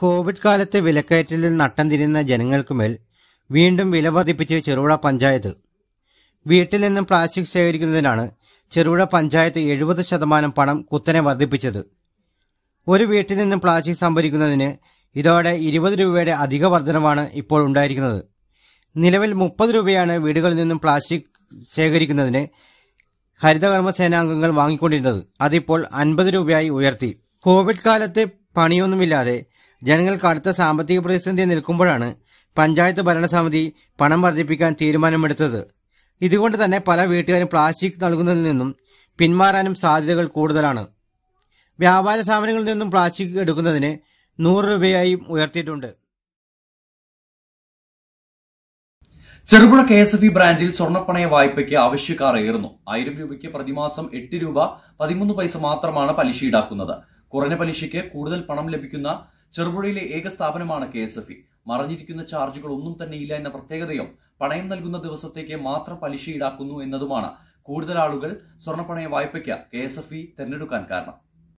Covid കാലത്തെ വിലക്കയറ്റലിൽ നട്ടം തിരിയുന്ന ജനങ്ങൾക്കുമേൽ വീണ്ടും വില വർദ്ധിപ്പിച്ച് ചെറുപുഴ പഞ്ചായത്ത് വീട്ടിൽ നിന്നും പ്ലാസ്റ്റിക് ശേഖരിക്കുന്നതിനാണ് ചെറുപുഴ പഞ്ചായത്ത് എഴുപത് ശതമാനം പണം കുത്തനെ വർദ്ധിപ്പിച്ചത് ഒരു വീട്ടിൽ നിന്നും പ്ലാസ്റ്റിക് സംഭരിക്കുന്നതിന് ഇതോടെ ഇരുപത് രൂപയുടെ അധിക വർധനമാണ് ഇപ്പോൾ ഉണ്ടായിരിക്കുന്നത് നിലവിൽ മുപ്പത് രൂപയാണ് വീടുകളിൽ നിന്നും പ്ലാസ്റ്റിക് ശേഖരിക്കുന്നതിന് ഹരിതകർമ്മ സേനാംഗങ്ങൾ വാങ്ങിക്കൊണ്ടിരുന്നത് അതിപ്പോൾ അൻപത് രൂപയായി ഉയർത്തി കോവിഡ് കാലത്ത് പണിയൊന്നുമില്ലാതെ ജനങ്ങൾ കടുത്ത സാമ്പത്തിക പ്രതിസന്ധി നിൽക്കുമ്പോഴാണ് പഞ്ചായത്ത് ഭരണസമിതി പണം വർദ്ധിപ്പിക്കാൻ തീരുമാനമെടുത്തത് ഇതുകൊണ്ട് തന്നെ പല വീട്ടുകാരും പ്ലാസ്റ്റിക് നൽകുന്നതിൽ നിന്നും പിന്മാറാനും സാധ്യതകൾ കൂടുതലാണ് വ്യാപാര സ്ഥാപനങ്ങളിൽ നിന്നും പ്ലാസ്റ്റിക് എടുക്കുന്നതിന് നൂറ് രൂപയായും ഉയർത്തിയിട്ടുണ്ട് Cherupuzha K S F E ബ്രാഞ്ചിൽ സ്വർണ്ണപ്പണയ വായ്പയ്ക്ക് ആവശ്യക്കാർ ഏറുന്നു ആയിരം രൂപയ്ക്ക് പ്രതിമാസം എട്ട് രൂപ പതിമൂന്ന് പൈസ മാത്രമാണ് പലിശ ഈടാക്കുന്നത് കുറഞ്ഞ പലിശയ്ക്ക് കൂടുതൽ പണം ലഭിക്കുന്ന ചെറുപുഴയിലെ ഏക സ്ഥാപനമാണ് കെ എസ് എഫ് ഇ മറഞ്ഞിരിക്കുന്ന ചാർജുകൾ ഒന്നും തന്നെ ഇല്ല എന്ന പ്രത്യേകതയും പണയം നൽകുന്ന ദിവസത്തേക്ക് മാത്രം പലിശ ഈടാക്കുന്നു എന്നതുമാണ് കൂടുതൽ ആളുകൾ സ്വർണ്ണപ്പണയ വായ്പയ്ക്ക് കെ എസ് എഫ് ഇ തെരഞ്ഞെടുക്കാൻ കാരണം